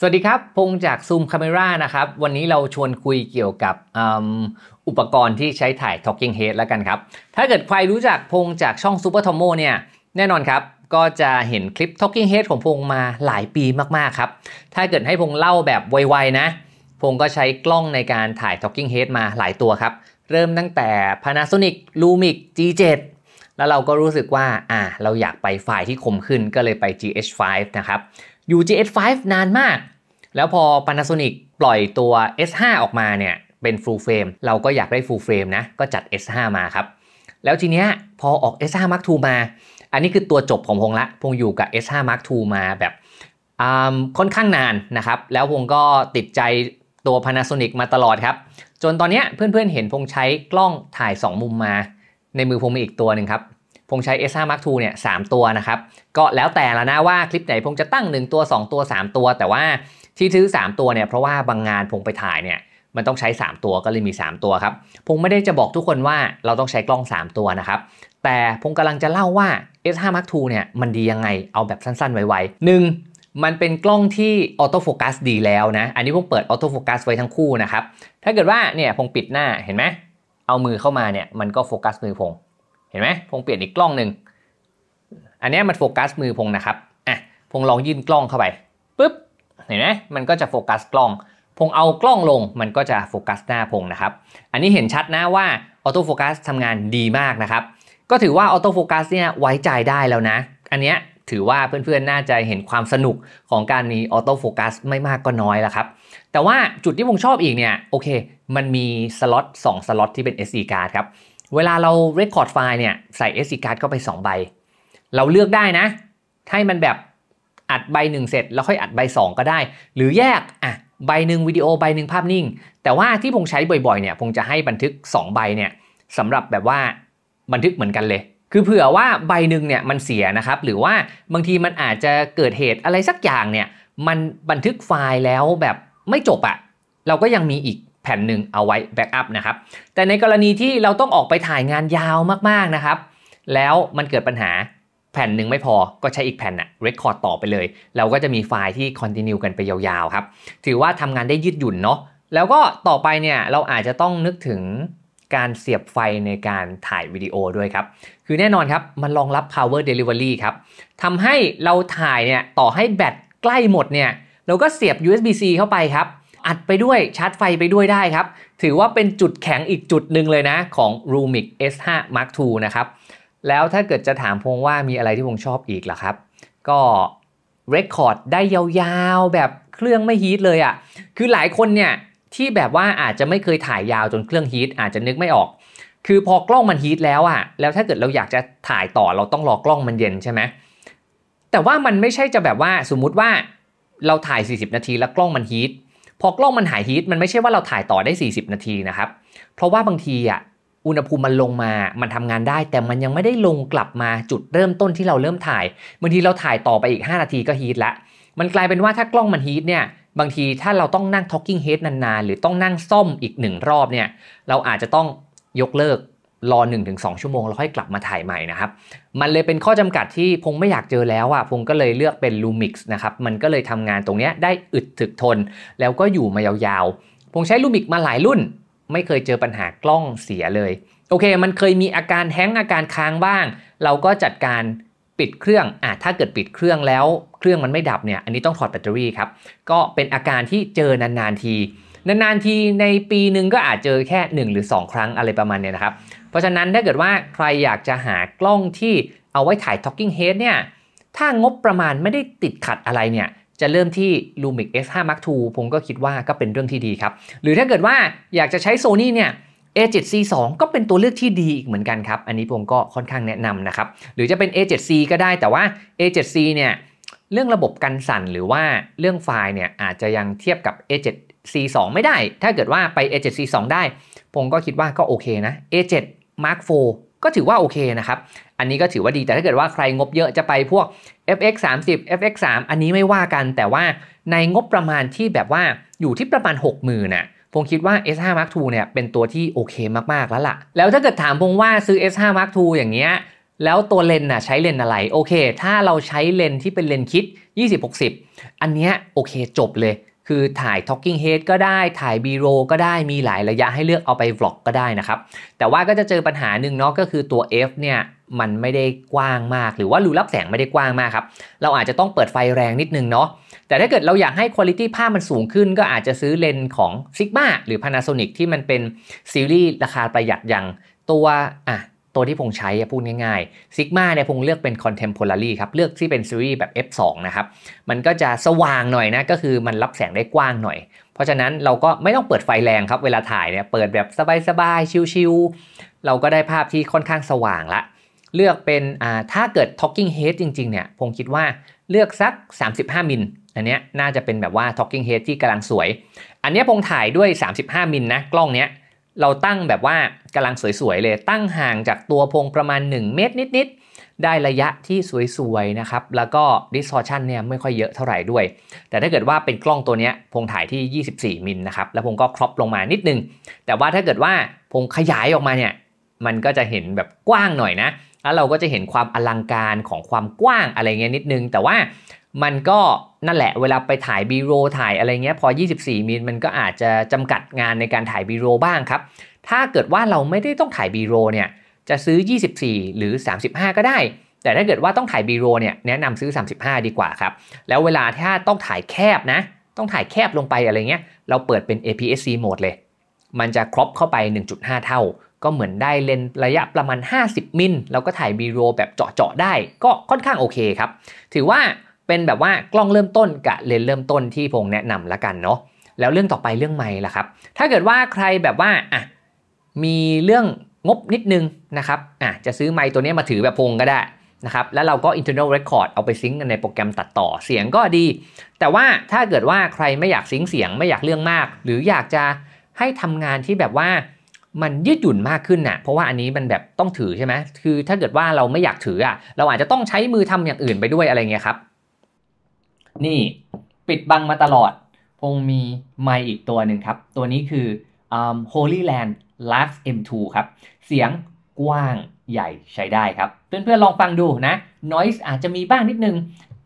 สวัสดีครับ พงจากซูมคาเมรานะครับ วันนี้เราชวนคุยเกี่ยวกับอุปกรณ์ที่ใช้ถ่าย Talking Head แล้วกันครับ ถ้าเกิดใครรู้จักพงจากช่อง Super t o m o เนี่ยแน่นอนครับ ก็จะเห็นคลิป Talking Head ของพงมาหลายปีมากๆครับ ถ้าเกิดให้พงเล่าแบบไวๆนะ พงก็ใช้กล้องในการถ่าย Talking Head มาหลายตัวครับ เริ่มตั้งแต่ Panasonic Lumix G7 แล้วเราก็รู้สึกว่าอ่าเราอยากไปไฟล์ที่คมขึ้นก็เลยไป GH5 นะครับ UGS5 นานมาก แล้วพอ Panasonic ปล่อยตัว S5 ออกมาเนี่ย เป็น full frame เราก็อยากได้ full frame นะ ก็จัด S5 มาครับ แล้วทีเนี้ยพอออก S5 Mark II มา อันนี้คือตัวจบของพงละพงอยู่กับ S5 Mark II มาแบบ ค่อนข้างนานนะครับ แล้วพงก็ติดใจตัว Panasonic มาตลอดครับ จนตอนเนี้ยเพื่อนๆ เห็นพงใช้กล้องถ่าย 2 มุมมา ในมือพงมีอีกตัวหนึ่งครับพงใช้ S5 Mark II เนี่ยสตัวนะครับ ก็แล้วแต่ละนะว่าคลิปไหนพงจะตั้ง 1 ตัว 2 ตัว 3 ตัว แต่ว่าที่ซื้อ 3 ตัวเนี่ย เพราะว่าบางงานพงไปถ่ายเนี่ย มันต้องใช้ 3 ตัวก็เลยมี 3 ตัวครับพงไม่ได้จะบอกทุกคนว่าเราต้องใช้กล้อง 3 ตัวนะครับ แต่พงกำลังจะเล่าว่า S5 Mark II เนี่ยมันดียังไงเอาแบบสั้นๆไวๆหนึ่งมันเป็นกล้องที่ออโต้โฟกัสดีแล้วนะอันนี้พงเปิดออโต้โฟกัสไว้ทั้งคู่นะครับถ้าเกิดว่าเนี่ยพงปิดหน้าเห็นไหมเอามือเข้ามาเนี่ยมันก็โฟกัสมือพงเห็นไหมพงเปลี่ยนอีกกล้องหนึ่งอันนี้มันโฟกัสมือพงนะครับอ่ะพงลองยื่นกล้องเข้าไปปุ๊บเห็นไหมมันก็จะโฟกัสกล้องพงเอากล้องลงมันก็จะโฟกัสหน้าพงนะครับอันนี้เห็นชัดนะว่าออโต้โฟกัสทำงานดีมากนะครับก็ถือว่าออโต้โฟกัสเนี่ยไว้ใจได้แล้วนะอันนี้ถือว่าเพื่อนๆน่าจะเห็นความสนุกของการมีออโต้โฟกัสไม่มากก็น้อยแล้วครับ แต่ว่าจุดที่ผมชอบอีกเนี่ยโอเคมันมีสล็อต2สล็อตที่เป็น SD card ครับเวลาเรา Record ไฟล์เนี่ยใส่ SD card เข้าไป 2 ใบ เราเลือกได้นะให้มันแบบอัดใบ 1 เสร็จ แล้วค่อยอัดใบ 2 ก็ได้ หรือแยกอ่ะใบหนึ่งวิดีโอใบหนึ่งภาพนิ่ง แต่ว่าที่ผมใช้บ่อยๆเนี่ยผมจะให้บันทึก 2 ใบเนี่ยสำหรับแบบว่าบันทึกเหมือนกันเลย คือเผื่อว่าใบหนึ่งเนี่ยมันเสียนะครับ หรือว่าบางทีมันอาจจะเกิดเหตุอะไรสักอย่างเนี่ยมันบันทึกไฟล์แล้วแบบไม่จบอะเราก็ยังมีอีกแผ่นหนึ่งเอาไว้แบ็กอัพนะครับ แต่ในกรณีที่เราต้องออกไปถ่ายงานยาวมาก ๆ นะครับ แล้วมันเกิดปัญหาแผ่นหนึ่งไม่พอก็ใช้อีกแผ่นอะเรคคอร์ดต่อไปเลย เราก็จะมีไฟล์ที่คอนติเนียกันไปยาว ๆ ครับ ถือว่าทำงานได้ยืดหยุ่นเนาะแล้วก็ต่อไปเนี่ย เราอาจจะต้องนึกถึงการเสียบไฟในการถ่ายวิดีโอด้วยครับ คือแน่นอนครับมันรองรับ power delivery ครับทำให้เราถ่ายเนี่ยต่อให้แบตใกล้หมดเนี่ยเราก็เสียบ USB-C เข้าไปครับอัดไปด้วยชาร์จไฟไปด้วยได้ครับ ถือว่าเป็นจุดแข็งอีกจุดหนึ่งเลยนะของ r u m i c S5 Mark II นะครับ แล้วถ้าเกิดจะถามพงว่ามีอะไรที่พงชอบอีกล่ะครับ ก็เรคคอร์ดได้ยาวๆ แบบเครื่องไม่ฮีทเลยอะ่ะคือหลายคนเนี่ย ที่แบบว่าอาจจะไม่เคยถ่ายยาวจนเครื่องฮีทอาจจะนึกไม่ออก คือพอกล้องมันฮีทแล้วอะ่ะแล้วถ้าเกิดเราอยากจะถ่ายต่อเราต้องรอกล้องมันเย็นใช่ไหมแต่ว่ามันไม่ใช่จะแบบว่าสมมุติว่าเราถ่าย 40 นาทีแล้วกล้องมันฮีทพอกล้องมันหายฮีทมันไม่ใช่ว่าเราถ่ายต่อได้ 40 นาทีนะครับเพราะว่าบางทีอ่ะอุณหภูมิมันลงมามันทำงานได้ แต่มันยังไม่ได้ลงกลับมาจุดเริ่มต้นที่เราเริ่มถ่ายบางทีเราถ่ายต่อไปอีก 5 นาทีก็ฮีทละมันกลายเป็นว่าถ้ากล้องมันฮีทเนี่ยบางทีถ้าเราต้องนั่งท็อกกิ้งเฮดนานๆหรือต้องนั่งซ่อมอีกหนึ่งรอบเนี่ยเราอาจจะต้องยกเลิกรอ1งชั่วโมงแล้วค่อยกลับมาถ่ายใหม่นะครับมันเลยเป็นข้อจำกัดที่พงไม่อยากเจอแล้วอ่ะพงก็เลยเลือกเป็น Lumix นะครับมันก็เลยทำงานตรงนี้ได้อึดถึกทน แล้วก็อยู่มายาวๆพงใช้ Lumix มาหลายรุ่น ไม่เคยเจอปัญหากล้องเสียเลยโอเค มันเคยมีอาการแห้งอาการค้างบ้าง เราก็จัดการปิดเครื่องอ่ะถ้าเกิดปิดเครื่องแล้ว เครื่องมันไม่ดับเนี่ยอันนี้ต้องถอดแบตเตอรี่ครับก็เป็นอาการที่เจอนานๆทีนานๆ ทีในปีหนึ่งก็อาจเจอแค่ 1 หรือ 2 ครั้งอะไรประมาณเนี้ยนะครับ เพราะฉะนั้นถ้าเกิดว่าใครอยากจะหากล้องที่เอาไว้ถ่าย Talking Head เนี่ยถ้างบประมาณไม่ได้ติดขัดอะไรเนี่ย จะเริ่มที่ Lumix S5 Mark II ผมก็คิดว่าก็เป็นเรื่องที่ดีครับ หรือถ้าเกิดว่าอยากจะใช้ Sony เนี่ย A7C2 ก็เป็นตัวเลือกที่ดีอีกเหมือนกันครับ อันนี้ผมก็ค่อนข้างแนะนำนะครับหรือจะเป็น A7C ก็ได้แต่ว่า A7C เนี่ยเรื่องระบบกันสั่นหรือว่าเรื่องไฟล์เนี่ยอาจจะยังเทียบกับ A7C2 ไม่ได้ ถ้าเกิดว่าไป A7C2 ได้ ผมก็คิดว่าก็โอเคนะ A7 Mark IV ก็ถือว่าโอเคนะครับ อันนี้ก็ถือว่าดีแต่ถ้าเกิดว่าใครงบเยอะจะไปพวก FX 3 0 FX 3อันนี้ไม่ว่ากันแต่ว่าในงบประมาณที่แบบว่าอยู่ที่ประมาณ 6 0,000น่ะผมคิดว่า S5 Mark II เนี่ยเป็นตัวที่โอเคมากๆแล้วล่ะแล้วถ้าเกิดถามพงว่าซื้อ S5 Mark II อย่างเงี้ยแล้วตัวเลนน่ะใช้เลนอะไรโอเค ถ้าเราใช้เลนที่เป็นเลนคิด 20-60 อันเนี้ยโอเคจบเลย คือถ่าย Talking Head ก็ได้ ถ่าย B r o ก็ได้มีหลายระยะให้เลือกเอาไปบล็อกก็ได้นะครับ แต่ว่าก็จะเจอปัญหาหนึ่งเนาะก็คือตัว F เนี่ยมันไม่ได้กว้างมากหรือว่ารูรับแสงไม่ได้กว้างมากครับ เราอาจจะต้องเปิดไฟแรงนิดนึงเนาะแต่ถ้าเกิดเราอยากให้คุณภาพภาพมันสูงขึ้นก็อาจจะซื้อเลนส์ของ Sigma หรือ Panasonic ที่มันเป็นซีรีส์ราคาประหยัดอย่างตัวอ่ะัวที่พงใช้พูดง่ายๆซิกมาเนี่ยพงเลือกเป็นอนเทม m พ o r ลี่ครับ เลือกที่เป็นซีรีส์แบบ f2 นะครับ มันก็จะสว่างหน่อยนะ ก็คือมันรับแสงได้กว้างหน่อย เพราะฉะนั้นเราก็ไม่ต้องเปิดไฟแรงครับ เวลาถ่ายเนี่ย เปิดแบบสบายๆ ชิวๆเราก็ได้ภาพที่ค่อนข้างสว่างละเลือกเป็นถ้าเกิด talking head จริงๆ เนี่ยพงคิดว่าเลือกสัก 35มิลอันนี้น่าจะเป็นแบบว่า talking head ที่กำลังสวย อันนี้พงถ่ายด้วย 35 มิลนะกล้องเนี้ยเราตั้งแบบว่ากำลังสวยๆเลยตั้งห่างจากตัวพงประมาณ 1 เมตรนิดๆได้ระยะที่สวยๆนะครับแล้วก็ distortion เนี่ยไม่ค่อยเยอะเท่าไหร่ด้วย แต่ถ้าเกิดว่าเป็นกล้องตัวนี้พงถ่ายที่ 24 มิลนะครับแล้วพงก็ครอปลงมานิดนึง แต่ว่าถ้าเกิดว่าพงขยายออกมาเนี่ยมันก็จะเห็นแบบกว้างหน่อยนะ แล้วเราก็จะเห็นความอลังการของความกว้างอะไรเงี้ยนิดนึง แต่ว่ามันก็นั่นแหละเวลาไปถ่ายบีโร ถ่ายอะไรเงี้ยพอ 24 มิลมันก็อาจจะจำกัดงานในการถ่ายบีโรบ้างครับ ถ้าเกิดว่าเราไม่ได้ต้องถ่ายบีโรเนี่ย จะซื้อ 24 หรือ 35 ก็ได้ แต่ถ้าเกิดว่าต้องถ่ายบีโรเนี่ยแนะนำซื้อ 35 ดีกว่าครับ แล้วเวลาถ้าต้องถ่ายแคบนะ ต้องถ่ายแคบลงไปอะไรเงี้ย เราเปิดเป็น APS-C โหมดเลย มันจะครอบเข้าไป 1.5 เท่า ก็เหมือนได้เลนระยะประมาณ 50 มิลเราก็ถ่ายบีโร แบบเจาะๆ ได้ ก็ค่อนข้างโอเคครับถือว่าเป็นแบบว่ากล้องเริ่มต้นกับเลนเริ่มต้นที่พงแนะนำละกันเนาะแล้วเรื่องต่อไปเรื่องไม่ล่ะครับ ถ้าเกิดว่าใครแบบว่าอ่ะมีเรื่องงบนิดนึงนะครับอ่ะจะซื้อไม์ตัวนี้มาถือแบบพงก็ได้นะครับแล้วเราก็ internal record เอาไปซิงก์ในโปรแกรมตัดต่อเสียงก็ดี แต่ว่าถ้าเกิดว่าใครไม่อยากซิงก์เสียงไม่อยากเรื่องมาก หรืออยากจะให้ทำงานที่แบบว่ามันยืดหยุ่นมากขึ้นนะ่ะ เพราะว่าอันนี้มันแบบต้องถือใช่ไหมคือถ้าเกิดว่าเราไม่อยากถืออ่ะเราอาจจะต้องใช้มือทำอย่างอื่นไปด้วยอะไรเงี้ยครับนี่ ปิดบังมาตลอด คงมีไม์อีกตัวหนึ่งครับ ตัวนี้คือ Holy Land Lux M2 ครับ เสียงกว้างใหญ่ใช้ได้ครับ เพื่อนๆลองฟังดูนะ Noise อาจจะมีบ้างนิดนึง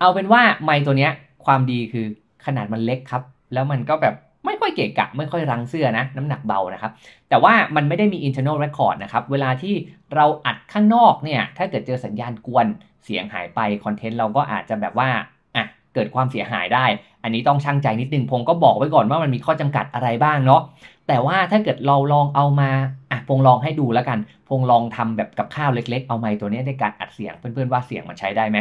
เอาเป็นว่าไม์ตัวนี้ความดีคือขนาดมันเล็กครับ แล้วมันก็แบบไม่ค่อยเกะกะ ไม่ค่อยรังเสื้อนะ น้ำหนักเบานะครับ แต่ว่ามันไม่ได้มี internal record นะครับ เวลาที่เราอัดข้างนอกเนี่ย ถ้าเกิดเจอสัญญาณกวนเสียงหายไปคอนเทนต์เราก็อาจจะแบบว่าเกิดความเสียหายได้ อันนี้ต้องช่างใจนิดนึง พงก็บอกไว้ก่อนว่ามันมีข้อจำกัดอะไรบ้างเนาะ แต่ว่าถ้าเกิดเราลองเอามา อ่ะ พงลองให้ดูแล้วกัน พงลองทำแบบกับข้าวเล็กๆเอาไม้ตัวนี้ในการอัดเสียงเพื่อนๆว่าเสียงมันใช้ได้ไหม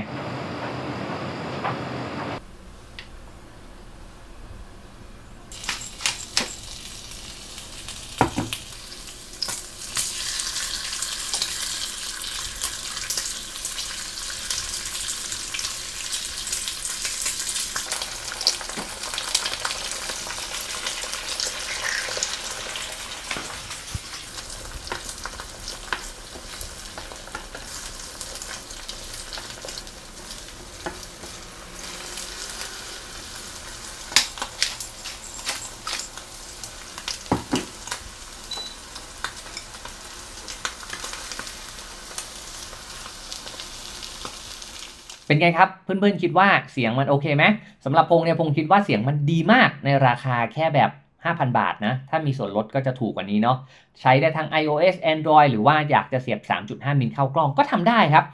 เป็นไงครับ เพื่อนๆคิดว่าเสียงมันโอเคไหมสำหรับพงเนี่ยพงคิดว่าเสียงมันดีมาก ในราคาแค่แบบ 5,000 บาทนะ ถ้ามีส่วนลดก็จะถูกกว่านี้เนาะใช้ได้ทั้ง iOS Android หรือว่าอยากจะเสียบ 3.5 มิลเข้ากล้องก็ทำได้ครับ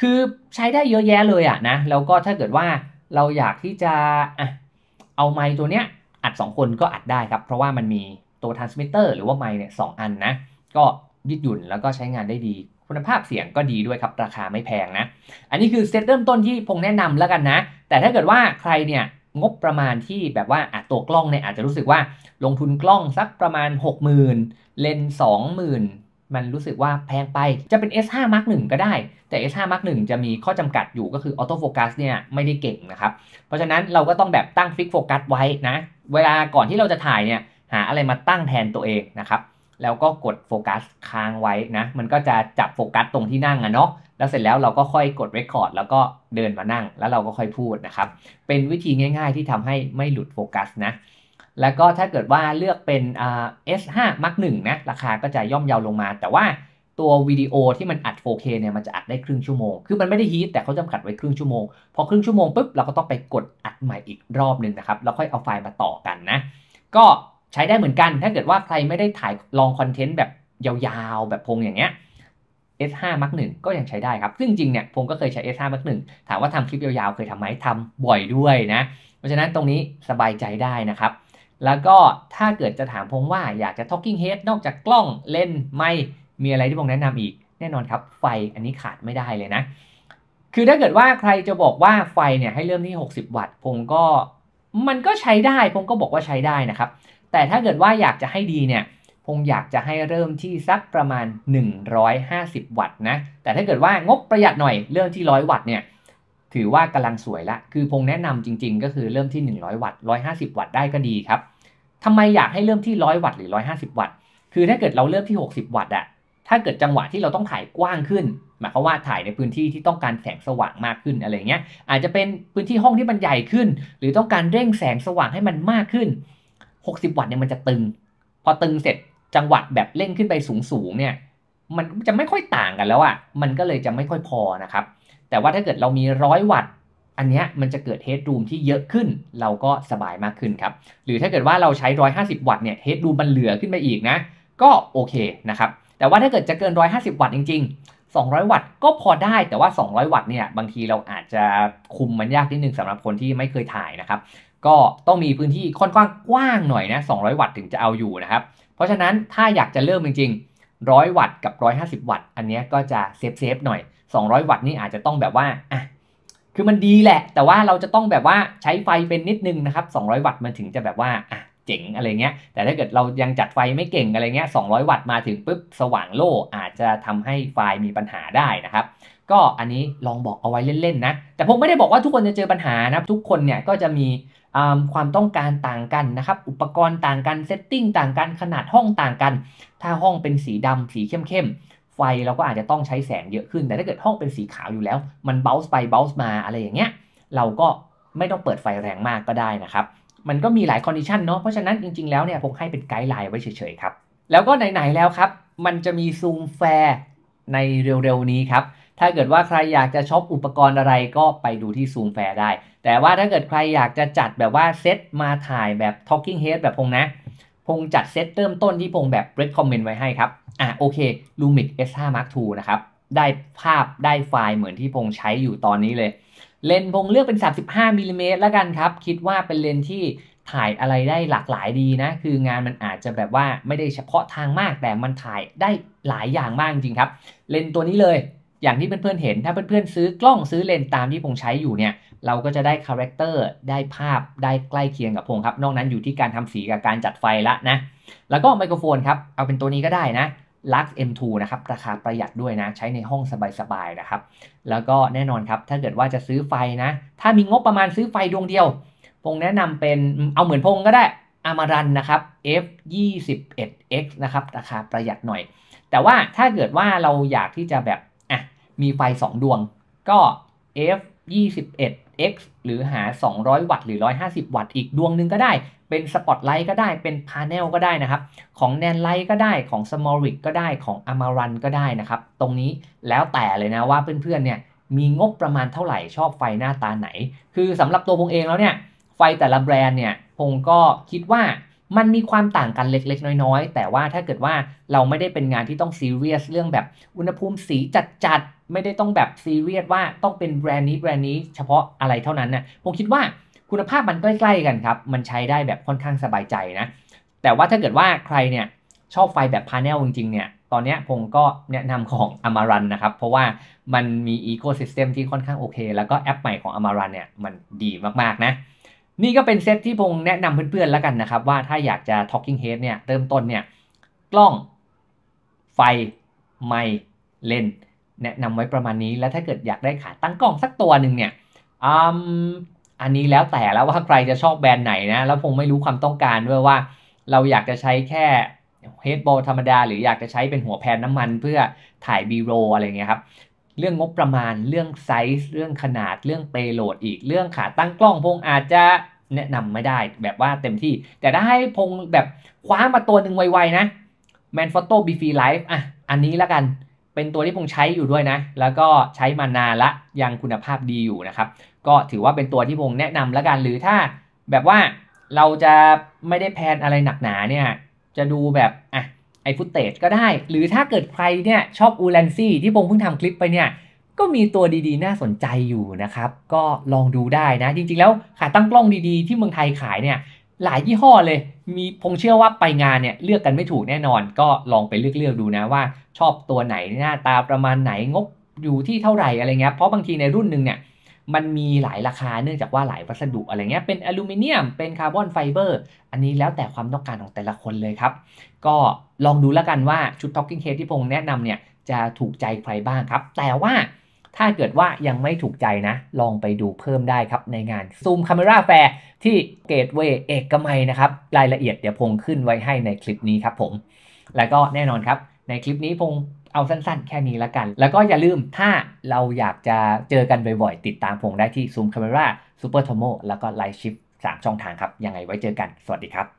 คือใช้ได้เยอะแยะเลยอะนะ แล้วก็ถ้าเกิดว่าเราอยากที่จะอะเอาไมค์ตัวเนี้ยอัด 2 คนก็อัดได้ครับ เพราะว่ามันมีตัวทรานสมิเตอร์หรือว่าไมค์เนี่ยสอันนะ ก็ยืดหยุ่นแล้วก็ใช้งานได้ดีคุณภาพเสียงก็ดีด้วยครับ ราคาไม่แพงนะ อันนี้คือเซตเริ่มต้นที่พงแนะนำแล้วกันนะ แต่ถ้าเกิดว่าใครเนี่ยงบประมาณที่แบบว่าอาตัวกล้องเนี่ยอาจจะรู้สึกว่าลงทุนกล้องสักประมาณ 60,000 เลนสงหม0 0 0 มันรู้สึกว่าแพงไป จะเป็น S5 Mark 1 ก็ได้ แต่ S5 Mark 1 จะมีข้อจำกัดอยู่ก็คือออโต้โฟกัสเนี่ยไม่ได้เก่งนะครับ เพราะฉะนั้นเราก็ต้องแบบตั้งฟิกโฟกัสไว้นะ เวลา ก่อนที่เราจะถ่ายเนี่ยหาอะไรมาตั้งแทนตัวเองนะครับแล้วก็กดโฟกัสค้างไว้นะ มันก็จะจับโฟกัส ตรงที่นั่งอะเนาะ แล้วเสร็จแล้วเราก็ค่อยกดเรคคอร์ดแล้วก็เดินมานั่ง แล้วเราก็ค่อยพูดนะครับ เป็นวิธีง่ายๆที่ทำให้ไม่หลุดโฟกัสนะ แล้วก็ถ้าเกิดว่าเลือกเป็นเอสห้ามักหนึ่งนะ ราคาก็จะย่อมเยาวลงมา แต่ว่าตัววิดีโอที่มันอัด 4K เนี่ย มันจะอัดได้ครึ่งชั่วโมง คือมันไม่ได้ฮีทแต่เขาจำกัดไว้ครึ่งชั่วโมง พอครึ่งชั่วโมงปุ๊บเราก็ต้องไปกดอัดใหม่อีกรอบหนึ่งนะครับ แล้วค่อยเอาไฟล์มาต่อกันนะก็ใช้ได้เหมือนกัน ถ้าเกิดว่าใครไม่ได้ถ่ายลองคอนเทนต์แบบยาวๆ แบบพงอย่างเงี้ย S5 Mark 1ก็ยังใช้ได้ครับ ซึ่งจริงเนี่ยพงก็เคยใช้ S5 Mark 1ถามว่าทำคลิปยาวๆ เคยทำไหมทำบ่อยด้วยนะ เพราะฉะนั้นตรงนี้สบายใจได้นะครับ แล้วก็ถ้าเกิดจะถามพงว่าอยากจะ talking head นอกจากกล้องเลนไม่มีอะไรที่พงแนะนำอีก แน่นอนครับ ไฟอันนี้ขาดไม่ได้เลยนะ คือถ้าเกิดว่าใครจะบอกว่าไฟเนี่ยให้เริ่มที่ 60 วัตต์พงก็มันก็ใช้ได้ พงก็บอกว่าใช้ได้นะครับแต่ถ้าเกิดว่าอยากจะให้ดีเนี่ยคงอยากจะให้เริ่มที่สักประมาณ 150 วัตต์นะ แต่ถ้าเกิดว่างบประหยัดหน่อยเริ่มที่100วัตต์เนี่ย ถือว่ากำลังสวยละ คือพงแนะนำจริง ๆ ก็คือเริ่มที่ 100วัตต์150 วัตต์ได้ก็ดีครับทำไมอยากให้เริ่มที่100วัตต์หรือ150 วัตต์คือถ้าเกิดเราเริ่มที่ 60 วัตต์อะถ้าเกิดจังหวะที่เราต้องถ่ายกว้างขึ้น หมายความว่าถ่ายในพื้นที่ที่ต้องการแสงสว่างมากขึ้นอะไรเงี้ย อาจจะเป็นพื้นที่ห้องที่มันใหญ่ขึ้น หรือต้องการเร่งแสงสว่างให้มันมากขึ้น60วัตต์เนี่ยมันจะตึง พอตึงเสร็จจังหวัดแบบเล่นขึ้นไปสูงๆเนี่ยมันจะไม่ค่อยต่างกันแล้วอะ่ะมันก็เลยจะไม่ค่อยพอนะครับ แต่ว่าถ้าเกิดเรามีร้อยวัตต์อันเนี้ยมันจะเกิดเฮดรูมที่เยอะขึ้นเราก็สบายมากขึ้นครับ หรือถ้าเกิดว่าเราใช้ 150 วัตต์เนี่ยเฮดรูมมันเหลือขึ้นไปอีกนะ ก็โอเคนะครับ แต่ว่าถ้าเกิดจะเกิน 150 วัตต์จริง ๆ 200 วัตต์ก็พอได้ แต่ว่า 200 วัตต์เนี่ยบางทีเราอาจจะคุมมันยากนิดนึงสำหรับคนที่ไม่เคยถ่ายนะครับก็ต้องมีพื้นที่ค่อนข้างกว้างหน่อยนะ 200 วัตต์ถึงจะเอาอยู่นะครับ เพราะฉะนั้นถ้าอยากจะเริ่มจริงๆ 100 วัตต์กับ 150 วัตต์ อันนี้ก็จะเซฟเซฟหน่อย 200 วัตต์นี่อาจจะต้องแบบว่าอ่ะคือมันดีแหละ แต่ว่าเราจะต้องแบบว่าใช้ไฟเป็นนิดนึงนะครับ 200 วัตต์มันถึงจะแบบว่าอ่ะเจ๋งอะไรเงี้ย แต่ถ้าเกิดเรายังจัดไฟไม่เก่งอะไรเงี้ย 200 วัตต์มาถึงปุ๊บสว่างโล่อาจจะทำให้ไฟมีปัญหาได้นะครับ ก็อันนี้ลองบอกเอาไว้เล่นๆ นะ แต่ผมไม่ได้บอกว่าทุกคนจะเจอปัญหานะทุกคนเนี่ยก็จะมีความต้องการต่างกันนะครับ อุปกรณ์ต่างกัน เซตติ้งต่างกัน ขนาดห้องต่างกัน ถ้าห้องเป็นสีดำสีเข้มๆ ไฟเราก็อาจจะต้องใช้แสงเยอะขึ้น แต่ถ้าเกิดห้องเป็นสีขาวอยู่แล้ว มันเบลส์ไปเบลส์มาอะไรอย่างเงี้ย เราก็ไม่ต้องเปิดไฟแรงมากก็ได้นะครับ มันก็มีหลายคอนดิชันเนาะ เพราะฉะนั้นจริงๆ แล้วเนี่ยผมให้เป็นไกด์ไลน์ไว้เฉยๆ ครับ แล้วก็ไหนๆ แล้วครับ มันจะมีซูมแฟร์ในเร็วๆ นี้ครับถ้าเกิดว่าใครอยากจะช็อปอุปกรณ์อะไรก็ไปดูที่ซูมแฟร์ได้ แต่ว่าถ้าเกิดใครอยากจะจัดแบบว่าเซตมาถ่ายแบบ Talking Head แบบพงนะ พงจัดเซตเริ่มต้นที่พงแบบ Recommend ไว้ให้ครับ อ่ะโอเค Lumix S5 Mark II นะครับ ได้ภาพได้ไฟล์เหมือนที่พงใช้อยู่ตอนนี้เลย เลนพงเลือกเป็น35มิลิเมตรแล้วกันครับ คิดว่าเป็นเลนที่ถ่ายอะไรได้หลากหลายดีนะ คืองานมันอาจจะแบบว่าไม่ได้เฉพาะทางมาก แต่มันถ่ายได้หลายอย่างมากจริงครับ เลนตัวนี้เลยอย่างที่เพื่อนๆเห็น ถ้าเพื่อนๆซื้อกล้องซื้อเลนส์ตามที่พงใช้อยู่เนี่ยเราก็จะได้คาแรคเตอร์ได้ภาพได้ใกล้เคียงกับพงครับ นอกนั้นอยู่ที่การทำสีกับการจัดไฟละนะ แล้วก็ไมโครโฟนครับเอาเป็นตัวนี้ก็ได้นะ Lux M2 นะครับ ราคาประหยัดด้วยนะ ใช้ในห้องสบายๆนะครับ แล้วก็แน่นอนครับ ถ้าเกิดว่าจะซื้อไฟนะ ถ้ามีงบประมาณซื้อไฟดวงเดียว พงแนะนำเป็นเอาเหมือนพงก็ได้อามารันนะครับ F21X นะครับราคาประหยัดหน่อย แต่ว่าถ้าเกิดว่าเราอยากที่จะแบบมีไฟ 2 ดวงก็ f 2 1 x หรือหา 200 วัตต์หรือ 150 วัตต์อีกดวงหนึ่งก็ได้ เป็นสปอตไลท์ก็ได้ เป็นพาเนลก็ได้นะครับ ของแนนไลท์ก็ได้ ของสมอริกก็ได้ ของอามารันก็ได้นะครับ ตรงนี้แล้วแต่เลยนะว่าเพื่อนๆเนี่ย มีงบประมาณเท่าไหร่ชอบไฟหน้าตาไหน คือสำหรับตัวพงเองแล้วเนี่ย ไฟแต่ละแบรนด์เนี่ยพงก็คิดว่ามันมีความต่างกันเล็กๆ น้อยๆ แต่ว่าถ้าเกิดว่าเราไม่ได้เป็นงานที่ต้องซีเรียสเรื่องแบบอุณหภูมิสีจัดๆ ไม่ได้ต้องแบบซีเรียสว่าต้องเป็นแบรนด์นี้แบรนด์นี้ เฉพาะอะไรเท่านั้นนะผมคิดว่าคุณภาพมันใกล้ๆกันครับ มันใช้ได้แบบค่อนข้างสบายใจนะ แต่ว่าถ้าเกิดว่าใครเนี่ยชอบไฟแบบพาเนลจริงๆเนี่ยตอนนี้ผมก็แนะนำของ Amaran นะครับ เพราะว่ามันมีอีโคซิสเต็มที่ค่อนข้างโอเค แล้วก็แอปใหม่ของ Amaran เนี่ยมันดีมากๆนะนี่ก็เป็นเซตที่พงแนะนำเพื่อนๆแล้วกันนะครับ ว่าถ้าอยากจะ talking head เนี่ยเริ่มต้นเนี่ย กล้องไฟ ไมเลนแนะนำไว้ประมาณนี้แล้วถ้าเกิดอยากได้ขาตั้งกล้องสักตัวหนึ่งเนี่ยออันนี้แล้วแต่แล้วว่าใครจะชอบแบรนด์ไหนนะ แล้วพงไม่รู้ความต้องการด้วยว่าเราอยากจะใช้แค่เฮดบอลธรรมดาหรืออยากจะใช้เป็นหัวแพนน้ำมัน เพื่อถ่ายบีโรอะไรเงี้ยครับเรื่องงบประมาณเรื่องไซส์เรื่องขนาดเรื่องเปโหลดอีกเรื่องขาตั้งกล้องพงอาจจะแนะนำไม่ได้แบบว่าเต็มที่ แต่ถ้าให้พงแบบคว้ามาตัวหนึ่งไวๆนะแมนฟอโต้บีฟีไลฟ์อ่ะ อันนี้ละกันเป็นตัวที่พงใช้อยู่ด้วยนะ แล้วก็ใช้มานานละยังคุณภาพดีอยู่นะครับ ก็ถือว่าเป็นตัวที่พงแนะนำละกันหรือถ้าแบบว่าเราจะไม่ได้แพนอะไรหนักหนาเนี่ยจะดูแบบอ่ะไอฟุตเตจก็ได้ หรือถ้าเกิดใครเนี่ยชอบอูแลนซี่ที่พงเพิ่งทำคลิปไปเนี่ย ก็มีตัวดีๆน่าสนใจอยู่นะครับ ก็ลองดูได้นะ จริงๆแล้ว ขาตั้งกล้องดีๆ ที่เมืองไทยขายเนี่ยหลายยี่ห้อเลย มีพงเชื่อว่าไปงานเนี่ยเลือกกันไม่ถูกแน่นอน ก็ลองไปเลือก ๆ ดูนะว่าชอบตัวไหนหน้าตาประมาณไหน งบอยู่ที่เท่าไหร่อะไรเงี้ย เพราะบางทีในรุ่นหนึ่งเนี่ยมันมีหลายราคาเนื่องจากว่าหลายวัสดุอะไรเงี้ย เป็นอลูมิเนียม เป็นคาร์บอนไฟเบอร์ อันนี้แล้วแต่ความต้องการของแต่ละคนเลยครับ ก็ลองดูแล้วกันว่าชุด Talking Head ที่พงแนะนำเนี่ยจะถูกใจใครบ้างครับ แต่ว่าถ้าเกิดว่ายังไม่ถูกใจนะ ลองไปดูเพิ่มได้ครับในงาน Zoom Camera Fair ที่เกตเวย์เอกมัยนะครับ รายละเอียดเดี๋ยวพงขึ้นไว้ให้ในคลิปนี้ครับผม แล้วก็แน่นอนครับ ในคลิปนี้พงเอาสั้นๆแค่นี้ละกัน แล้วก็อย่าลืมถ้าเราอยากจะเจอกันบ่อยๆ ติดตามผมได้ที่ซูมคาเมร่าซูเปอร์โทโมแล้วก็ไลฟ์ชิปสามช่องทางครับยังไงไว้เจอกันสวัสดีครับ